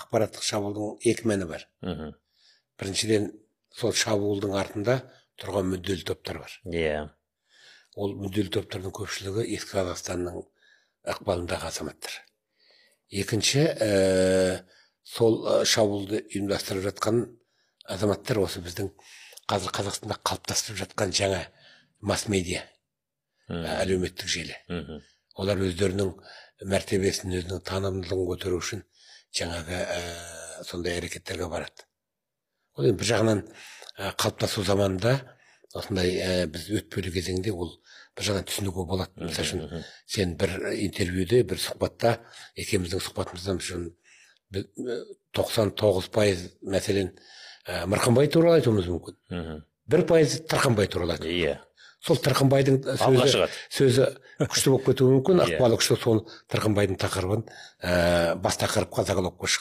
ақпараттық шабуылдың екі мәні бар біріншіден сол шабуылдың артында тұрған мүдделі топтар бар иә yeah. ол мүдделі топтардың көпшілігі ескі қазақстанның ықпалындағы азаматтар екінші ә, сол шабуылды ұйымдастырып жатқан азаматтар осы біздің қазір қазақстанда қалыптасып жатқан жаңа масс медиа әлеуметтік желі олар өздерінің мәртебесін өзінің танымдылығын көтеру үшін жаңағы ә, сондай әрекеттерге барады ол енді бір жағынан ә, қалыптасу заманында осындай ә, біз өтпелі кезеңде ол бір жағынан түсінуге болады мысалы үшін сен бір интервьюде бір сұхбатта екеуміздің сұхбатымызда үшін тоқсан тоғыз пайыз мәселен ә, мырқымбай туралы айтуымыз мүмкін бір пайыз тырқымбай туралы айту иә сол тырқымбайдың сөзі, сөзі күшті болып кетуі мүмкін ықпалы иә. күшті сол тырқымбайдың тақырыбын ә, бас тақырыпқа заголовкқа